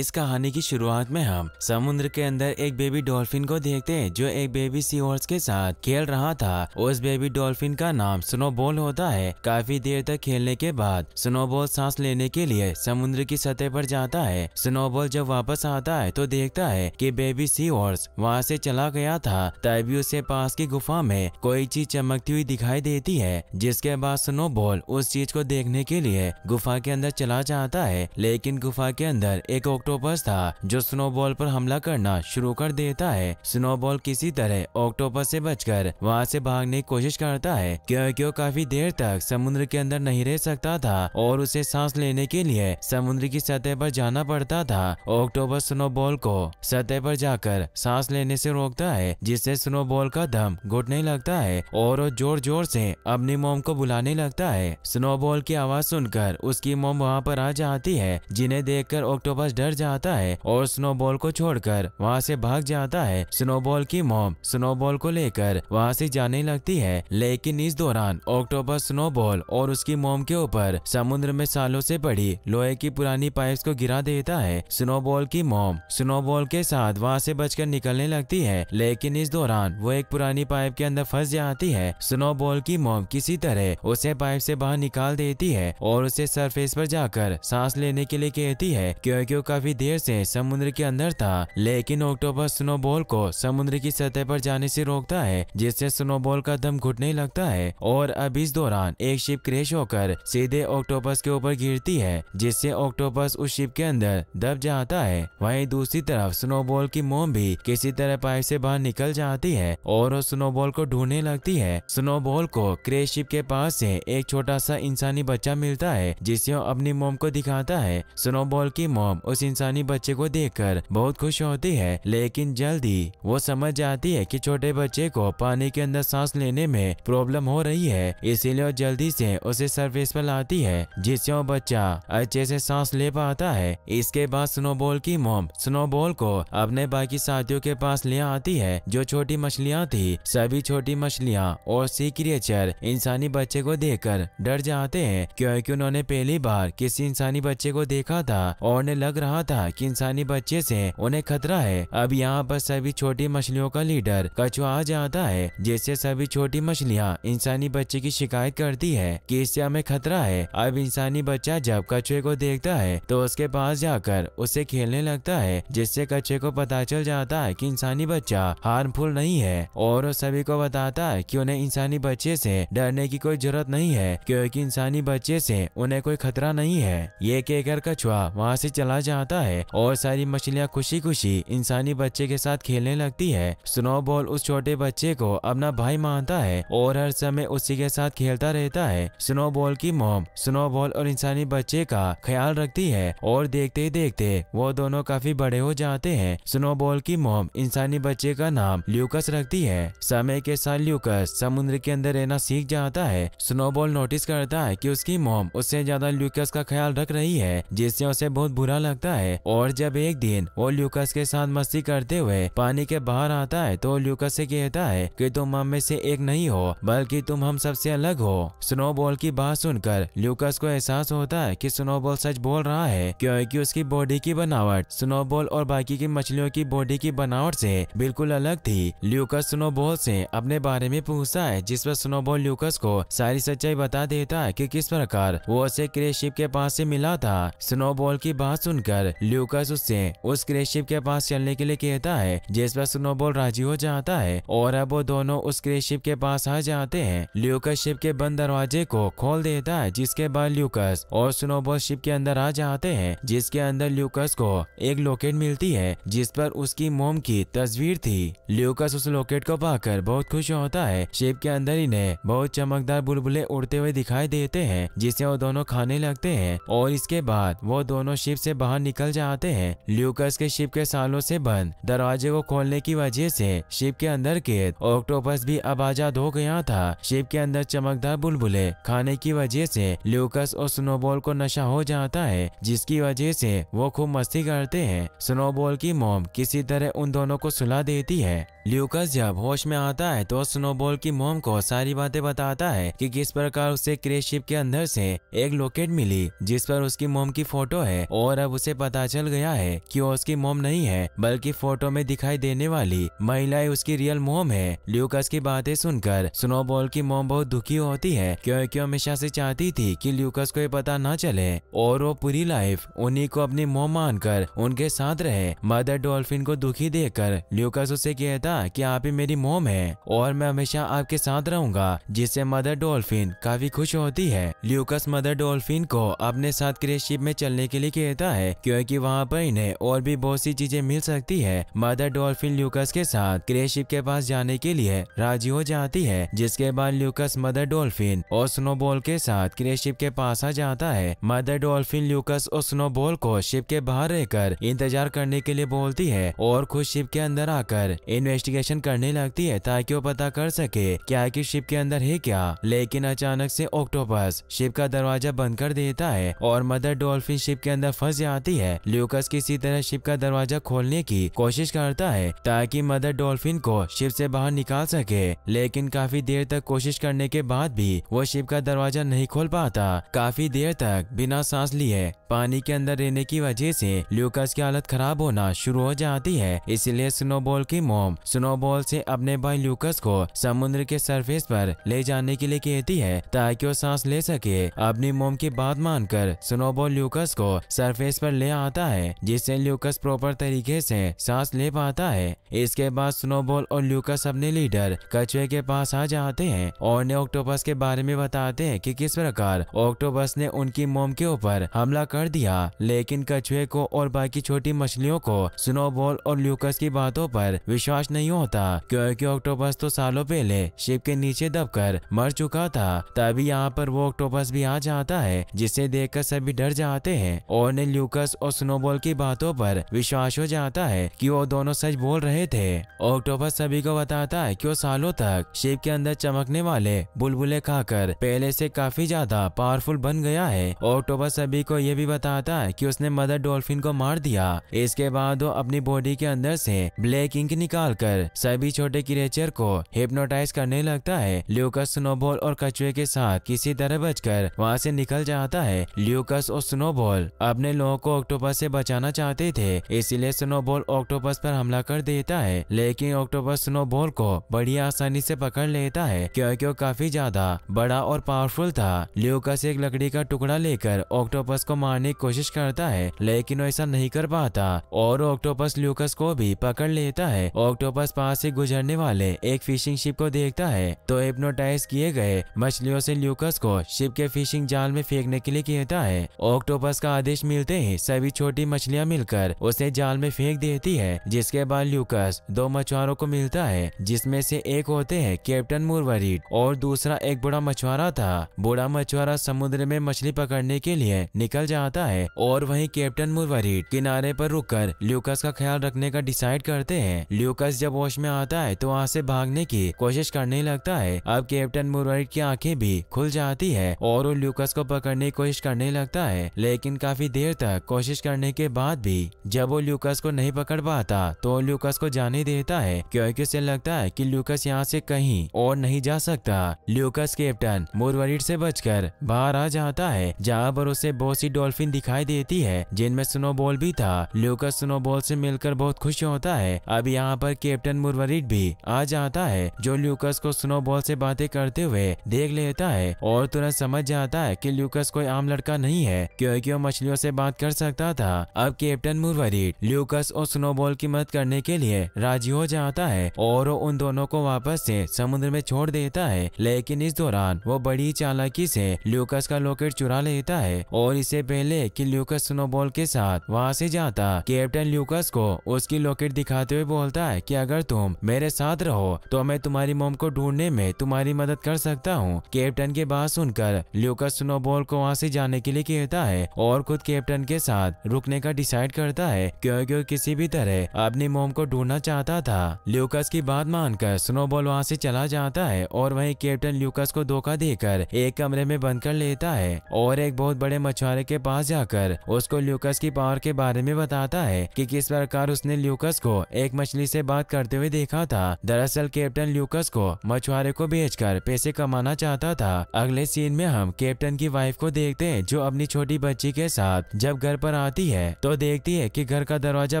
इस कहानी की शुरुआत में हम समुद्र के अंदर एक बेबी डॉल्फिन को देखते हैं जो एक बेबी सी हॉर्स के साथ खेल रहा था उस बेबी डॉल्फिन का नाम स्नोबॉल होता है काफी देर तक खेलने के बाद स्नोबॉल सांस लेने के लिए समुद्र की सतह पर जाता है स्नोबॉल जब वापस आता है तो देखता है कि बेबी सी हॉर्स वहाँ से चला गया था तभी उसे पास की गुफा में कोई चीज चमकती हुई दिखाई देती है जिसके बाद स्नोबॉल उस चीज को देखने के लिए गुफा के अंदर चला जाता है लेकिन गुफा के अंदर एक ऑक्टोपस था जो स्नोबॉल पर हमला करना शुरू कर देता है स्नोबॉल किसी तरह ऑक्टोपस से बचकर वहाँ से भागने की कोशिश करता है क्योंकि वो काफी देर तक समुद्र के अंदर नहीं रह सकता था और उसे सांस लेने के लिए समुद्र की सतह पर जाना पड़ता था ऑक्टोपस स्नोबॉल को सतह पर जाकर सांस लेने से रोकता है जिससे स्नोबॉल का दम घुटने लगता है और वो जोर जोर से अपनी मोम को बुलाने लगता है स्नोबॉल की आवाज सुनकर उसकी मोम वहाँ पर आ जाती है जिन्हें देखकर ऑक्टोपस डर अंदर जाता है और स्नोबॉल को छोड़कर वहाँ से भाग जाता है स्नोबॉल की मोम स्नोबॉल को लेकर वहाँ से जाने लगती है लेकिन इस दौरान ऑक्टोबर स्नोबॉल और उसकी मोम के ऊपर समुद्र में सालों से पड़ी लोहे की पुरानी पाइप को गिरा देता है स्नोबॉल की मोम स्नोबॉल के साथ वहाँ से बचकर निकलने लगती है लेकिन इस दौरान वो एक पुरानी पाइप के अंदर फंस जाती है स्नोबॉल की मोम किसी तरह उसे पाइप से बाहर निकाल देती है और उसे सरफेस पर जाकर सांस लेने के लिए कहती है क्योंकि काफी देर से समुद्र के अंदर था लेकिन ऑक्टोपस स्नोबॉल को समुद्र की सतह पर जाने से रोकता है जिससे स्नोबॉल का दम घुटने लगता है और अब इस दौरान एक शिप क्रेश होकर सीधे ऑक्टोपस के ऊपर गिरती है जिससे ऑक्टोपस उस शिप के अंदर दब जाता है वही दूसरी तरफ स्नोबॉल की मोम भी किसी तरह पाइप से बाहर निकल जाती है और स्नोबॉल को ढूंढने लगती है स्नोबॉल को क्रेश शिप के पास से एक छोटा सा इंसानी बच्चा मिलता है जिसे अपनी मोम को दिखाता है स्नोबॉल की मोम उस इंसानी बच्चे को देखकर बहुत खुश होती है लेकिन जल्द ही वो समझ जाती है कि छोटे बच्चे को पानी के अंदर सांस लेने में प्रॉब्लम हो रही है इसीलिए वो जल्दी से उसे सरफेस पर लाती है जिससे वो बच्चा अच्छे से सांस ले पाता है इसके बाद स्नोबॉल की मोम स्नोबॉल को अपने बाकी साथियों के पास ले आती है जो छोटी मछलियाँ थी सभी छोटी मछलियाँ और सी क्रिएचर इंसानी बच्चे को देखकर डर जाते हैं क्योंकि उन्होंने पहली बार किसी इंसानी बच्चे को देखा था और उन्हें लग रहा रहा था कि इंसानी बच्चे से उन्हें खतरा है अब यहाँ पर सभी छोटी मछलियों का लीडर कछुआ आ जाता है जिससे सभी छोटी मछलियाँ इंसानी बच्चे की शिकायत करती है कि इससे हमें खतरा है अब इंसानी बच्चा जब कछुए को देखता है तो उसके पास जाकर उससे खेलने लगता है जिससे कछुए को पता चल जाता है की इंसानी बच्चा हार्मफुल नहीं है और सभी को बताता है की उन्हें इंसानी बच्चे से डरने की कोई जरूरत नहीं है क्योंकि इंसानी बच्चे से उन्हें कोई खतरा नहीं है ये कहकर कछुआ वहाँ से चला जाता आता है और सारी मछलियाँ खुशी खुशी इंसानी बच्चे के साथ खेलने लगती है स्नोबॉल उस छोटे बच्चे को अपना भाई मानता है और हर समय उसी के साथ खेलता रहता है स्नोबॉल की मोम स्नोबॉल और इंसानी बच्चे का ख्याल रखती है और देखते देखते वो दोनों काफी बड़े हो जाते हैं स्नोबॉल की मोम इंसानी बच्चे का नाम ल्यूकस रखती है समय के साथ ल्यूकस समुद्र के अंदर रहना सीख जाता है स्नोबॉल नोटिस करता है कि उसकी मोम उससे ज्यादा ल्यूकस का ख्याल रख रही है जिससे उसे बहुत बुरा लगता होता है और जब एक दिन वो ल्यूकस के साथ मस्ती करते हुए पानी के बाहर आता है तो ल्यूकस से कहता है कि तुम हम में से एक नहीं हो बल्कि तुम हम सबसे अलग हो स्नोबॉल की बात सुनकर ल्यूकस को एहसास होता है कि स्नोबॉल सच बोल रहा है क्योंकि उसकी बॉडी की बनावट स्नोबॉल और बाकी की मछलियों की बॉडी की बनावट से बिल्कुल अलग थी ल्यूकस स्नोबॉल से अपने बारे में पूछता है जिस पर स्नोबॉल ल्यूकस को सारी सच्चाई बता देता है कि किस प्रकार वो उसे क्रेशिप के पास से मिला था स्नोबॉल की बात सुनकर पर ल्यूकस उससे उस क्रेशिप के पास चलने के लिए कहता है जिस पर स्नोबॉल राजी हो जाता है और अब वो दोनों उस क्रेशिप के पास आ जाते हैं ल्यूकस शिप के बंद दरवाजे को खोल देता है जिसके बाद ल्यूकस और स्नोबॉल शिप के अंदर आ जाते हैं जिसके अंदर ल्यूकस को एक लॉकेट मिलती है जिस पर उसकी मोम की तस्वीर थी ल्यूकस उस लॉकेट को पाकर बहुत खुश होता है शिप के अंदर इन्हें बहुत चमकदार बुलबुले उड़ते हुए दिखाई देते हैं जिसे वो दोनों खाने लगते हैं और इसके बाद वो दोनों शिप से बाहर निकल निकल जाते हैं ल्यूकस के शिप के सालों से बंद दरवाजे को खोलने की वजह से शिप के अंदर कैद ऑक्टोपस भी अब आजाद हो गया था शिप के अंदर चमकदार बुलबुले खाने की वजह से ल्यूकस और स्नोबॉल को नशा हो जाता है जिसकी वजह से वो खूब मस्ती करते हैं स्नोबॉल की मोम किसी तरह उन दोनों को सुला देती है ल्यूकस जब होश में आता है तो स्नोबॉल की मोम को सारी बातें बताता है कि किस प्रकार उसे क्रेशिप शिप के अंदर से एक लॉकेट मिली जिस पर उसकी मोम की फोटो है और अब उसे पता चल गया है कि वो उसकी मोम नहीं है बल्कि फोटो में दिखाई देने वाली महिलाएं उसकी रियल मोम है ल्यूकस की बातें सुनकर स्नोबॉल की मोम बहुत दुखी होती है क्योंकि हमेशा से चाहती थी कि ल्यूकस को ये पता न चले और वो पूरी लाइफ उन्हीं को अपनी मोम मानकर उनके साथ रहे मदर डॉल्फिन को दुखी देखकर ल्यूकस उसे कहता की आप ही मेरी मोम है और मैं हमेशा आपके साथ रहूंगा जिससे मदर डॉल्फिन काफी खुश होती है ल्यूकस मदर डॉल्फिन को अपने साथ क्रेशिप में चलने के लिए कहता है क्योंकि वहाँ पर इन्हें और भी बहुत सी चीजें मिल सकती है मदर डॉल्फिन ल्यूकस के साथ क्रेशिप के पास जाने के लिए राजी हो जाती है जिसके बाद ल्यूकस मदर डॉल्फिन और स्नोबॉल के साथ क्रेशिप के पास आ जाता है मदर डॉल्फिन ल्यूकस और स्नोबॉल को शिप के बाहर रहकर इंतजार करने के लिए बोलती है और खुद शिप के अंदर आकर इन्वेस्टिगेशन करने लगती है ताकि वो पता कर सके क्या की शिप के अंदर है क्या लेकिन अचानक से ऑक्टोपस शिप का दरवाजा बंद कर देता है और मदर डॉल्फिन शिप के अंदर फंस जाती जाती है ल्यूकस किसी तरह शिप का दरवाजा खोलने की कोशिश करता है ताकि मदर डॉल्फिन को शिप से बाहर निकाल सके लेकिन काफी देर तक कोशिश करने के बाद भी वो शिप का दरवाजा नहीं खोल पाता काफी देर तक बिना सांस लिए पानी के अंदर रहने की वजह से ल्यूकस की हालत खराब होना शुरू हो जाती है इसलिए स्नोबॉल की मोम स्नोबॉल से अपने भाई ल्यूकस को समुद्र के सरफेस पर ले जाने के लिए कहती है ताकि वो सांस ले सके अपनी मोम की बात मानकर स्नोबॉल ल्यूकस को सरफेस पर ले आता है जिससे ल्यूकस प्रॉपर तरीके से सांस ले पाता है इसके बाद स्नोबॉल और ल्यूकस अपने लीडर कछुए के पास आ जाते हैं और उन्हें ऑक्टोपस के बारे में बताते हैं कि किस प्रकार ऑक्टोपस ने उनकी मोम के ऊपर हमला कर दिया लेकिन कछुए को और बाकी छोटी मछलियों को स्नोबॉल और ल्यूकस की बातों पर विश्वास नहीं होता क्योंकि ऑक्टोपस तो सालों पहले शिप के नीचे दबकर मर चुका था तभी यहाँ पर वो ऑक्टोपस भी आ जाता है जिसे देखकर सभी डर जाते हैं और उन्हें ल्यूकस मार्कस और स्नोबॉल की बातों पर विश्वास हो जाता है कि वो दोनों सच बोल रहे थे ऑक्टोपस सभी को बताता है कि वो सालों तक शिप के अंदर चमकने वाले बुलबुले खाकर पहले से काफी ज्यादा पावरफुल बन गया है ऑक्टोपस सभी को यह भी बताता है कि उसने मदर डॉल्फिन को मार दिया इसके बाद वो अपनी बॉडी के अंदर से ब्लैक इंक निकाल कर सभी छोटे क्रेचर को हिप्नोटाइज करने लगता है ल्यूकस स्नोबॉल और कछुए के साथ किसी तरह बचकर वहाँ से निकल जाता है ल्यूकस और स्नोबॉल अपने लोगों को ऑक्टोपस से बचाना चाहते थे इसीलिए स्नोबॉल ऑक्टोपस पर हमला कर देता है लेकिन ऑक्टोपस स्नोबॉल को बड़ी आसानी से पकड़ लेता है क्योंकि वो काफी ज्यादा बड़ा और पावरफुल था ल्यूकस एक लकड़ी का टुकड़ा लेकर ऑक्टोपस को मारने की कोशिश करता है लेकिन वो ऐसा नहीं कर पाता और ऑक्टोपस ल्यूकस को भी पकड़ लेता है ऑक्टोपस पास से गुजरने वाले एक फिशिंग शिप को देखता है तो हिप्नोटाइज किए गए मछलियों से ल्यूकस को शिप के फिशिंग जाल में फेंकने के लिए कहता है ऑक्टोपस का आदेश मिलते ही सभी छोटी मछलियाँ मिलकर उसे जाल में फेंक देती है जिसके बाद ल्यूकस दो मछुआरों को मिलता है जिसमे से एक होते हैं कैप्टन मुरवरीड और दूसरा एक बुरा मछुआरा था बुरा मछुआरा समुद्र में मछली पकड़ने के लिए निकल जाता है और वही कैप्टन मुरवरीड किनारे पर रुककर ल्यूकस का ख्याल रखने का डिसाइड करते हैं ल्यूकस जब वॉश में आता है तो वहाँ से भागने की कोशिश करने लगता है अब कैप्टन मुरवरीड की आंखें भी खुल जाती है और वो ल्यूकस को पकड़ने की कोशिश करने लगता है लेकिन काफी देर तक कोशिश करने के बाद भी जब वो ल्यूकस को नहीं पकड़ पाता तो ल्यूकस को जाने देता है क्योंकि उसे लगता है कि ल्यूकस यहाँ से कहीं और नहीं जा सकता ल्यूकस कैप्टन मुरवरीट से बचकर बाहर आ जाता है जहाँ पर उसे बहुत सी डॉल्फिन दिखाई देती है जिनमें स्नोबॉल भी था ल्यूकस स्नोबॉल से मिलकर बहुत खुश होता है अब यहाँ पर कैप्टन मुरवरीट भी आ जाता है जो ल्यूकस को स्नोबॉल से बातें करते हुए देख लेता है और तुरंत समझ जाता है कि ल्यूकस कोई आम लड़का नहीं है क्योंकि वो मछलियों से बात कर सकता सकता था अब कैप्टन मुरवरीट ल्यूकस और स्नोबॉल की मदद करने के लिए राजी हो जाता है और उन दोनों को वापस से समुद्र में छोड़ देता है लेकिन इस दौरान वो बड़ी चालाकी से ल्यूकस का लॉकेट चुरा लेता है और इससे पहले कि ल्यूकस स्नोबॉल के साथ वहाँ से जाता कैप्टन ल्यूकस को उसकी लॉकेट दिखाते हुए बोलता है की अगर तुम मेरे साथ रहो तो मैं तुम्हारी मोम को ढूंढने में तुम्हारी मदद कर सकता हूँ कैप्टन के बात सुनकर ल्यूकस स्नोबॉल को वहाँ से जाने के लिए कहता है और खुद कैप्टन के साथ साथ रुकने का डिसाइड करता है क्योंकि किसी भी तरह अपनी मोम को ढूंढना चाहता था ल्यूकस की बात मानकर स्नोबॉल वहाँ से चला जाता है और वहीं कैप्टन ल्यूकस को धोखा देकर एक कमरे में बंद कर लेता है और एक बहुत बड़े मछुआरे के पास जाकर उसको ल्यूकस की पावर के बारे में बताता है कि किस प्रकार उसने ल्यूकस को एक मछली से बात करते हुए देखा था दरअसल कैप्टन ल्यूकस को मछुआरे को बेचकर पैसे कमाना चाहता था अगले सीन में हम कैप्टन की वाइफ को देखते हैं जो अपनी छोटी बच्ची के साथ जब घर पर आती है तो देखती है कि घर का दरवाजा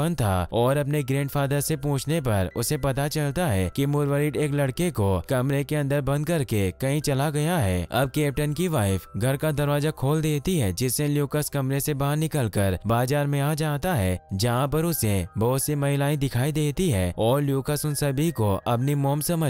बंद था और अपने ग्रैंडफादर से पूछने पर उसे पता चलता है कि मुरवरीड एक लड़के को कमरे के अंदर बंद करके कहीं चला गया है अब कैप्टन की वाइफ घर का दरवाजा खोल देती है जिससे ल्यूकस कमरे से बाहर निकल बाजार में आ जाता है जहाँ पर उसे बहुत सी महिलाएं दिखाई देती है और ल्यूकस उन सभी को अपनी मोम समझ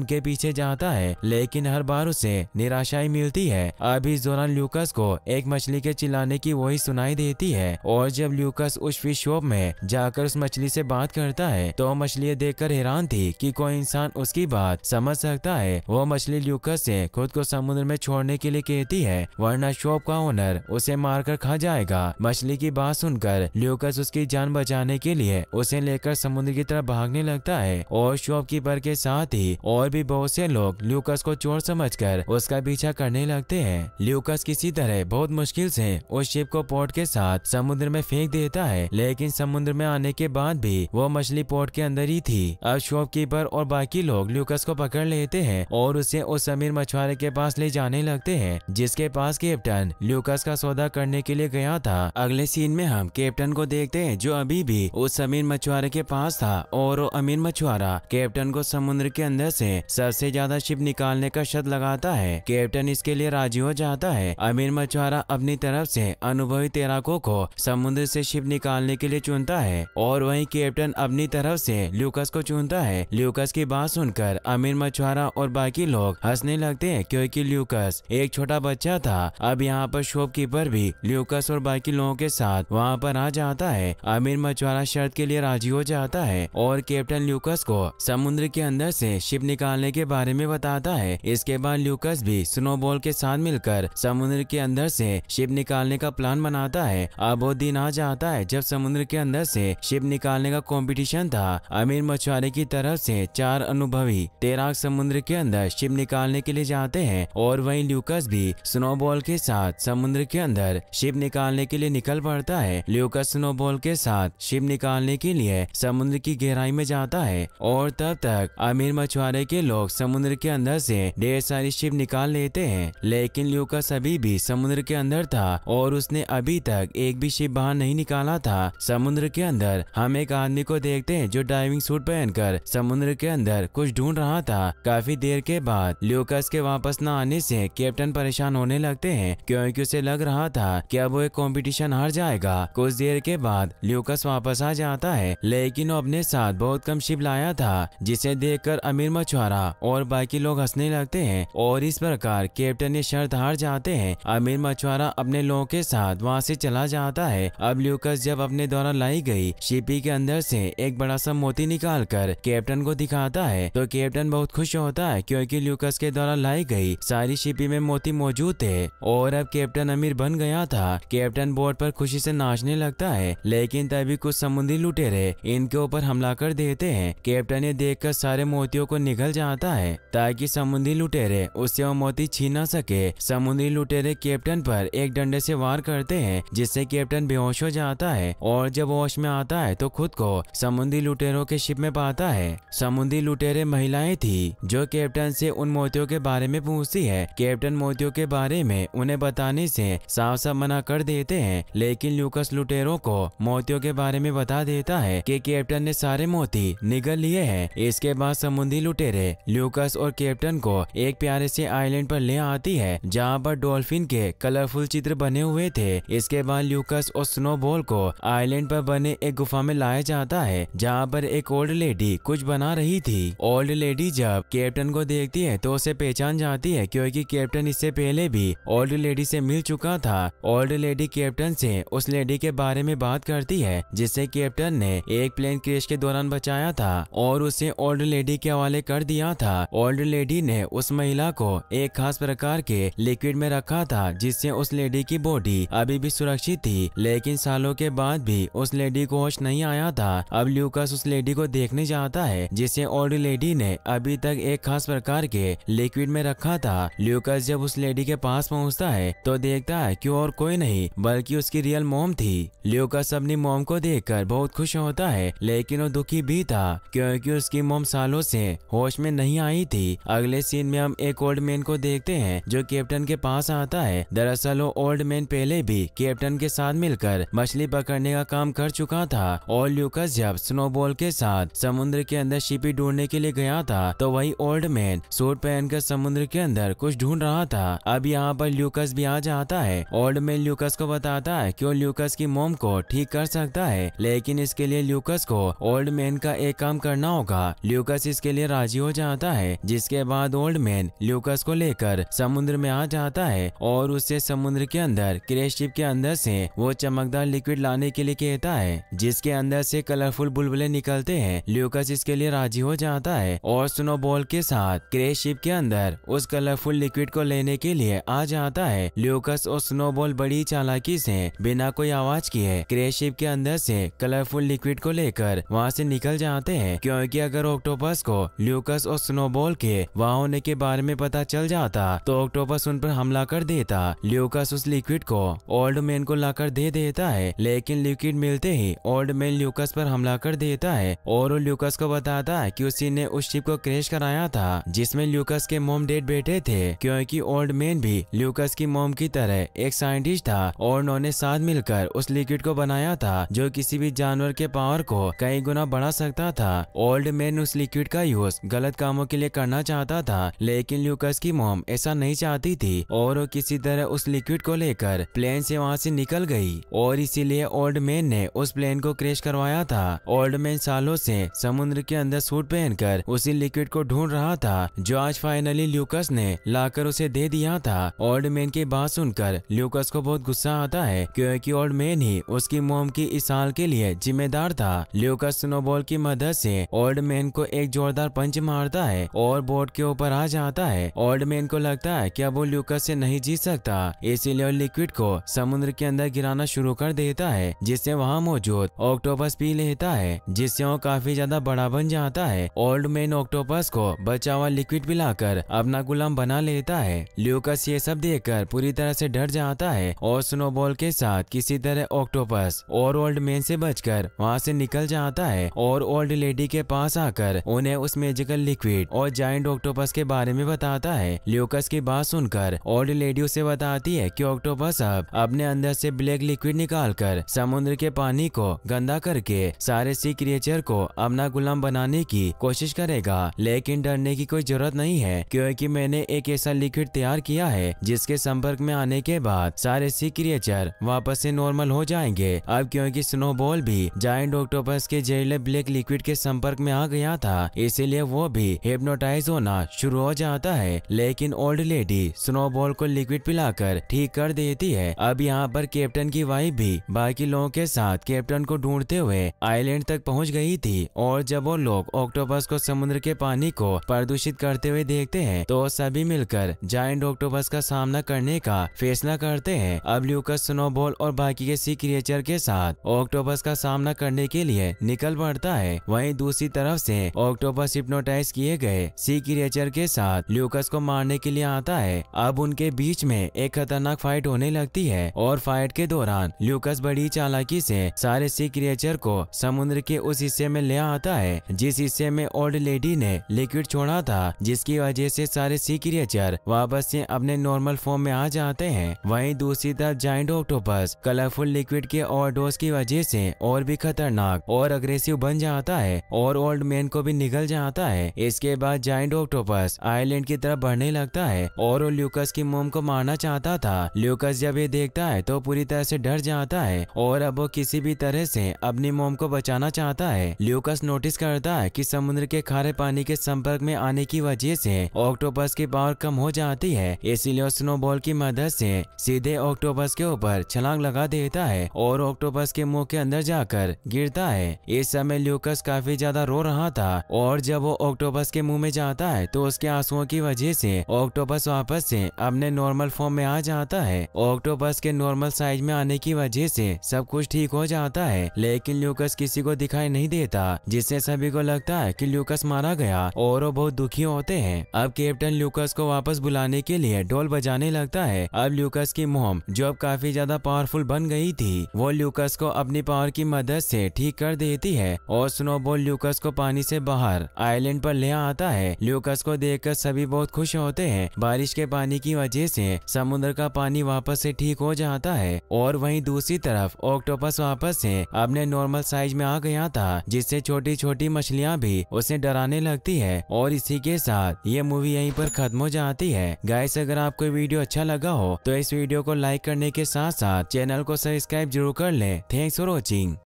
उनके पीछे जाता है लेकिन हर बार उसे निराशाएं मिलती है अभी इस दौरान ल्यूकस को एक मछली के चिल्लाने की वही सुनाई दे देती है और जब ल्यूकस उस फिश शॉप में जाकर उस मछली से बात करता है तो मछली देखकर हैरान थी कि कोई इंसान उसकी बात समझ सकता है वो मछली ल्यूकस से खुद को समुद्र में छोड़ने के लिए कहती है वरना शॉप का ओनर उसे मारकर खा जाएगा मछली की बात सुनकर ल्यूकस उसकी जान बचाने के लिए उसे लेकर समुद्र की तरफ भागने लगता है और शॉप कीपर के साथ ही और भी बहुत से लोग ल्यूकस को चोर कर उसका पीछा करने लगते है ल्यूकस किसी तरह बहुत मुश्किल से उस शिप को पोर्ट के साथ साथ समुद्र में फेंक देता है लेकिन समुद्र में आने के बाद भी वो मछली पोर्ट के अंदर ही थी अब शॉपकीपर और बाकी लोग ल्यूकस को पकड़ लेते हैं और उसे उस समीर मछुआरे के पास ले जाने लगते है जिसके पास कैप्टन ल्यूकस का सौदा करने के लिए गया था अगले सीन में हम कैप्टन को देखते है जो अभी भी उस अमीर मछुआरे के पास था और वो अमीर मछुआरा कैप्टन को समुद्र के अंदर से सबसे ज्यादा शिप निकालने का शत लगाता है कैप्टन इसके लिए राजी हो जाता है अमीर मछुआरा अपनी तरफ से अनुभवी तेरा को लड़कों को समुद्र से शिप निकालने के लिए चुनता है और वहीं कैप्टन अपनी तरफ से ल्यूकस को चुनता है ल्यूकस की बात सुनकर अमीर मछुआरा और बाकी लोग हंसने लगते हैं क्योंकि ल्यूकस एक छोटा बच्चा था अब यहाँ पर शॉपकीपर भी ल्यूकस और बाकी लोगों के साथ वहाँ पर आ जाता है अमीर मछुआरा शर्त के लिए राजी हो जाता है और कैप्टन ल्यूकस को समुद्र के अंदर से शिप निकालने के बारे में बताता है इसके बाद ल्यूकस भी स्नोबॉल के साथ मिलकर समुद्र के अंदर से शिप निकालने का प्लान बनाता है है अब वो दिन आ जाता है जब समुद्र के अंदर से शिप निकालने का कंपटीशन था अमीर मछुआरे की तरफ से चार अनुभवी तैराक समुद्र के अंदर शिप निकालने के लिए जाते हैं और वहीं ल्यूकस भी स्नोबॉल के साथ समुद्र के अंदर शिप निकालने के लिए निकल पड़ता है ल्यूकस स्नोबॉल के साथ शिप निकालने के लिए समुद्र की गहराई में जाता है और तब तक अमीर मछुआरे के लोग समुद्र के अंदर से ढेर सारी शिप निकाल लेते हैं लेकिन ल्यूकस अभी भी समुद्र के अंदर था और उसने अभी तक तक एक भी शिप बाहर नहीं निकाला था समुद्र के अंदर हम एक आदमी को देखते हैं जो डाइविंग सूट पहनकर समुद्र के अंदर कुछ ढूंढ रहा था काफी देर के बाद ल्यूकस के वापस न आने से कैप्टन परेशान होने लगते हैं क्योंकि उसे लग रहा था कि अब वो एक कंपटीशन हार जाएगा कुछ देर के बाद ल्यूकस वापस आ जाता है लेकिन वो अपने साथ बहुत कम शिप लाया था जिसे देख अमीर मछुआरा और बाकी लोग हंसने लगते है और इस प्रकार कैप्टन ये शर्त हार जाते हैं अमीर मछुआरा अपने लोगों के साथ वहाँ ऐसी चला चला जाता है अब ल्यूकस जब अपने द्वारा लाई गई शिपी के अंदर से एक बड़ा सा मोती निकाल कर कैप्टन को दिखाता है तो कैप्टन बहुत खुश होता है क्योंकि ल्यूकस के द्वारा लाई गई सारी शिपी में मोती मौजूद थे और अब कैप्टन अमीर बन गया था कैप्टन बोर्ड पर खुशी से नाचने लगता है लेकिन तभी कुछ समुद्री लुटेरे इनके ऊपर हमला कर देते हैं कैप्टन ये कर सारे मोतियों को निकल जाता है ताकि समुद्री लुटेरे उससे वो मोती ना सके समुद्री लुटेरे कैप्टन पर एक डंडे से वार करते हैं जिस जिससे कैप्टन बेहोश हो जाता है और जब होश में आता है तो खुद को समुद्री लुटेरों के शिप में पाता है समुद्री लुटेरे महिलाएं थी जो कैप्टन से उन मोतियों के बारे में पूछती है कैप्टन मोतियों के बारे में उन्हें बताने से साफ साफ मना कर देते हैं लेकिन लूकस लुटेरों को मोतियों के बारे में बता देता है कि कैप्टन ने सारे मोती निगल लिए हैं इसके बाद समुद्री लुटेरे ल्यूकस और कैप्टन को एक प्यारे से आइलैंड पर ले आती है जहाँ पर डॉल्फिन के कलरफुल चित्र बने हुए थे इसके बाद ल्यूकस और स्नोबॉल को आइलैंड पर बने एक गुफा में लाया जाता है जहाँ पर एक ओल्ड लेडी कुछ बना रही थी ओल्ड लेडी जब कैप्टन को देखती है तो उसे पहचान जाती है क्योंकि कैप्टन इससे पहले भी ओल्ड लेडी से मिल चुका था ओल्ड लेडी कैप्टन से उस लेडी के बारे में बात करती है जिसे कैप्टन ने एक प्लेन क्रेश के दौरान बचाया था और उसे ओल्ड लेडी के हवाले कर दिया था ओल्ड लेडी ने उस महिला को एक खास प्रकार के लिक्विड में रखा था जिससे उस लेडी की बॉडी अभी भी सुरक्षित साक्षी थी लेकिन सालों के बाद भी उस लेडी को होश नहीं आया था अब ल्यूकस उस लेडी को देखने जाता है जिसे ओल्ड लेडी ने अभी तक एक खास प्रकार के लिक्विड में रखा था ल्यूकस जब उस लेडी के पास पहुँचता है तो देखता है की और कोई नहीं बल्कि उसकी रियल मोम थी ल्यूकस अपनी मोम को देख बहुत खुश होता है लेकिन वो दुखी भी था क्योंकि उसकी मोम सालों से होश में नहीं आई थी अगले सीन में हम एक ओल्ड मैन को देखते हैं जो कैप्टन के पास आता है दरअसल वो ओल्ड मैन पहले भी कैप्टन कैप्टन के साथ मिलकर मछली पकड़ने का काम कर चुका था और ल्यूकस जब स्नोबॉल के साथ समुद्र के अंदर शिपी ढूंढने के लिए गया था तो वही ओल्ड मैन सूट पहनकर समुद्र के अंदर कुछ ढूंढ रहा था अब यहाँ पर ल्यूकस भी आ जाता है ओल्ड मैन ल्यूकस को बताता है की ल्यूकस की मोम को ठीक कर सकता है लेकिन इसके लिए ल्यूकस को ओल्ड मैन का एक काम करना होगा ल्यूकस इसके लिए राजी हो जाता है जिसके बाद ओल्ड मैन ल्यूकस को लेकर समुद्र में आ जाता है और उससे समुद्र के अंदर क्रेश शिप के अंदर से वो चमकदार लिक्विड लाने के लिए कहता है जिसके अंदर से कलरफुल बुलबुले निकलते हैं ल्यूकस इसके लिए राजी हो जाता है और स्नो बॉल के साथ क्रेश शिप के अंदर उस कलरफुल लिक्विड को लेने के लिए आ जाता है ल्यूकस और स्नो बॉल बड़ी चालाकी से बिना कोई आवाज किए क्रेश शिप के अंदर से कलरफुल लिक्विड को लेकर वहाँ से निकल जाते हैं क्योंकि अगर ऑक्टोपस को ल्यूकस और स्नोबॉल के वहाँ होने के बारे में पता चल जाता तो ऑक्टोपस उन पर हमला कर देता ल्यूकस उस लिक्विड को ओल्ड मैन को लाकर दे देता है लेकिन लिक्विड मिलते ही ओल्ड मैन ल्यूकस पर हमला कर देता है और ल्यूकस को बताता है कि उसी ने उस शिप को क्रैश कराया था जिसमें ल्यूकस के मोम डेड बेटे थे क्योंकि ओल्ड मैन भी ल्यूकस की मोम की तरह एक साइंटिस्ट था और उन्होंने साथ मिलकर उस लिक्विड को बनाया था जो किसी भी जानवर के पावर को कई गुना बढ़ा सकता था ओल्ड मैन उस लिक्विड का यूज गलत कामों के लिए करना चाहता था लेकिन ल्यूकस की मोम ऐसा नहीं चाहती थी और किसी तरह उस लिक्विड को लेकर प्लेन से वहाँ से निकल गई और इसीलिए ओल्ड मैन ने उस प्लेन को क्रैश करवाया था ओल्ड मैन सालों से समुद्र के अंदर सूट पहनकर उसी लिक्विड को ढूंढ रहा था जो आज फाइनली ल्यूकस ने लाकर उसे दे दिया था ओल्ड मैन की बात सुनकर ल्यूकस को बहुत गुस्सा आता है क्योंकि ओल्ड मैन ही उसकी मोम की इस साल के लिए जिम्मेदार था ल्यूकस स्नोबॉल की मदद ऐसी ओल्ड मैन को एक जोरदार पंच मारता है और बोर्ड के ऊपर आ जाता है ओल्ड मैन को लगता है की अब वो ल्यूकस ऐसी नहीं जीत सकता इसीलिए लिक्विड को समुद्र के अंदर गिराना शुरू कर देता है जिससे वहाँ मौजूद ऑक्टोपस पी लेता है जिससे वो काफी ज्यादा बड़ा बन जाता है ओल्ड मैन ऑक्टोपस को बचा हुआ लिक्विड पिलाकर अपना गुलाम बना लेता है ल्यूकस ये सब देख पूरी तरह से डर जाता है और स्नोबॉल के साथ किसी तरह ऑक्टोपस और ओल्ड मैन से बचकर वहाँ से निकल जाता है और ओल्ड लेडी के पास आकर उन्हें उस मेजिकल लिक्विड और जाइंट ऑक्टोपस के बारे में बताता है ल्यूकस की बात सुनकर ओल्ड लेडी उसे बताती है कि ऑक्टोपस अब अपने अंदर से ब्लैक लिक्विड निकालकर समुद्र के पानी को गंदा करके सारे सी क्रिएचर को अपना गुलाम बनाने की कोशिश करेगा लेकिन डरने की कोई जरूरत नहीं है क्योंकि मैंने एक ऐसा लिक्विड तैयार किया है जिसके संपर्क में आने के बाद सारे सी क्रिएचर वापस से नॉर्मल हो जाएंगे अब क्योंकि स्नोबॉल भी जॉइंट ऑक्टोपस के जेल ब्लैक लिक्विड के संपर्क में आ गया था इसीलिए वो भी हिप्नोटाइज होना शुरू हो जाता है लेकिन ओल्ड लेडी स्नोबॉल को लिक्विड पिलाकर ठीक कर देती है अब यहाँ पर पर कैप्टन की वाइफ भी बाकी लोगों के साथ कैप्टन को ढूंढते हुए आइलैंड तक पहुंच गई थी और जब वो लोग ऑक्टोपस को समुद्र के पानी को प्रदूषित करते हुए देखते हैं तो सभी मिलकर जाइंट ऑक्टोपस का सामना करने का फैसला करते हैं अब ल्यूकस स्नोबॉल और बाकी के सी क्रिएचर के साथ ऑक्टोपस का सामना करने के लिए निकल पड़ता है वही दूसरी तरफ ऐसी ऑक्टोपस हिप्नोटाइज किए गए सी क्रिएचर के साथ ल्यूकस को मारने के लिए आता है अब उनके बीच में एक खतरनाक फाइट होने लगती है और फाइट के दौरान ल्यूकस बड़ी चालाकी से सारे सी क्रिएचर को समुद्र के उस हिस्से में ले आता है जिस हिस्से में ओल्ड लेडी ने लिक्विड छोड़ा था जिसकी वजह से सारे सी क्रिएचर वापस से अपने नॉर्मल फॉर्म में आ जाते हैं वहीं दूसरी तरफ जाइंट ऑक्टोपस कलरफुल लिक्विड के ओवरडोज की वजह से और भी खतरनाक और अग्रेसिव बन जाता है और ओल्ड मैन को भी निगल जाता है इसके बाद जाइंट ऑक्टोपस आईलैंड की तरफ बढ़ने लगता है और ल्यूकस की मोम को मारना चाहता था ल्यूकस जब ये देखता है तो पूरी तरह से डर जाता है और अब वो किसी भी तरह से अपनी मोम को बचाना चाहता है ल्यूकस नोटिस करता है कि समुद्र के खारे पानी के संपर्क में आने की वजह से ऑक्टोपस की पावर कम हो जाती है इसीलिए स्नोबॉल की मदद से सीधे ऑक्टोपस के ऊपर छलांग लगा देता है और ऑक्टोपस के मुंह के अंदर जाकर गिरता है इस समय ल्यूकस काफी ज्यादा रो रहा था और जब वो ऑक्टोपस के मुँह में जाता है तो उसके आंसुओं की वजह से ऑक्टोपस वापस से अपने नॉर्मल फॉर्म में आ जाता है ऑक्टोपस के नॉर्मल नॉर्मल साइज में आने की वजह से सब कुछ ठीक हो जाता है लेकिन ल्यूकस किसी को दिखाई नहीं देता जिससे सभी को लगता है कि ल्यूकस मारा गया और वो बहुत दुखी होते हैं अब कैप्टन ल्यूकस को वापस बुलाने के लिए डोल बजाने लगता है अब ल्यूकस की मोहम जो अब काफी ज्यादा पावरफुल बन गई थी वो ल्यूकस को अपनी पावर की मदद ऐसी ठीक कर देती है और स्नोबॉल ल्यूकस को पानी ऐसी बाहर आईलैंड आरोप ले आता है ल्यूकस को देख सभी बहुत खुश होते हैं बारिश के पानी की वजह ऐसी समुद्र का पानी वापस ऐसी ठीक हो जाता है है और वहीं दूसरी तरफ ऑक्टोपस वापस से अपने नॉर्मल साइज में आ गया था जिससे छोटी छोटी मछलियाँ भी उसे डराने लगती है और इसी के साथ ये मूवी यहीं पर खत्म हो जाती है गाइस अगर आपको वीडियो अच्छा लगा हो तो इस वीडियो को लाइक करने के साथ साथ चैनल को सब्सक्राइब जरूर कर ले थैंक्स फॉर वॉचिंग